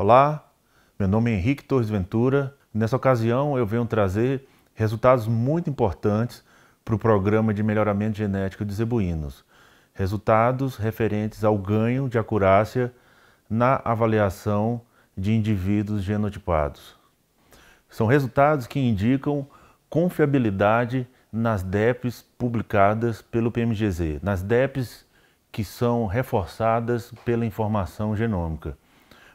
Olá, meu nome é Henrique Torres Ventura. Nessa ocasião eu venho trazer resultados muito importantes para o programa de melhoramento genético de zebuínos. Resultados referentes ao ganho de acurácia na avaliação de indivíduos genotipados. São resultados que indicam confiabilidade nas DEPs publicadas pelo PMGZ, nas DEPs que são reforçadas pela informação genômica.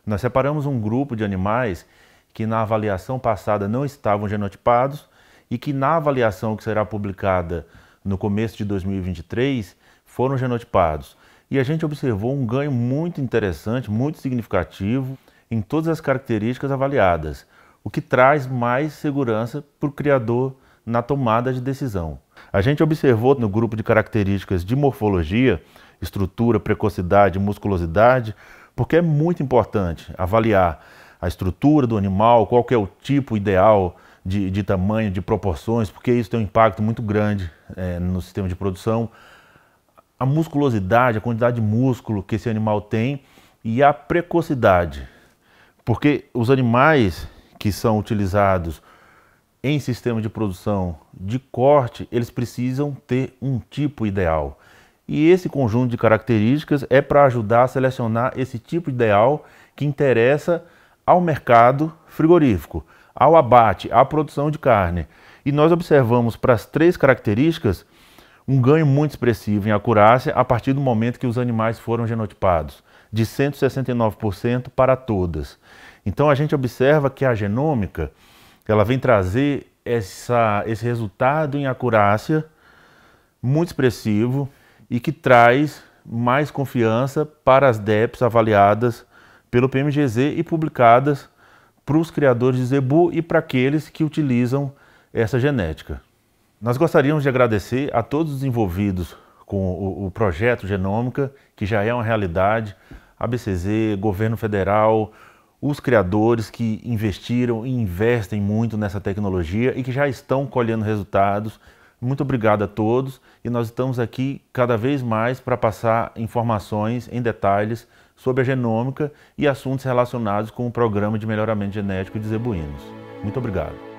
Nós separamos um grupo de animais que na avaliação passada não estavam genotipados e que na avaliação que será publicada no começo de 2023 foram genotipados. E a gente observou um ganho muito interessante, muito significativo em todas as características avaliadas, o que traz mais segurança para o criador na tomada de decisão. A gente observou no grupo de características de morfologia, estrutura, precocidade, musculosidade, porque é muito importante avaliar a estrutura do animal, qual é o tipo ideal de, de, tamanho, de proporções, porque isso tem um impacto muito grande é, no sistema de produção. A musculosidade, a quantidade de músculo que esse animal tem e a precocidade. Porque os animais que são utilizados em sistema de produção de corte, eles precisam ter um tipo ideal. E esse conjunto de características é para ajudar a selecionar esse tipo ideal que interessa ao mercado frigorífico, ao abate, à produção de carne. E nós observamos para as três características um ganho muito expressivo em acurácia a partir do momento que os animais foram genotipados, de 169% para todas. Então a gente observa que a genômica ela vem trazer essa, esse resultado em acurácia muito expressivo, e que traz mais confiança para as DEPs avaliadas pelo PMGZ e publicadas para os criadores de zebu e para aqueles que utilizam essa genética. Nós gostaríamos de agradecer a todos os envolvidos com o, o projeto Genômica, que já é uma realidade, ABCZ, governo federal, os criadores que investiram e investem muito nessa tecnologia e que já estão colhendo resultados muito obrigado a todos e nós estamos aqui cada vez mais para passar informações em detalhes sobre a genômica e assuntos relacionados com o Programa de Melhoramento Genético de Zebuínos. Muito obrigado.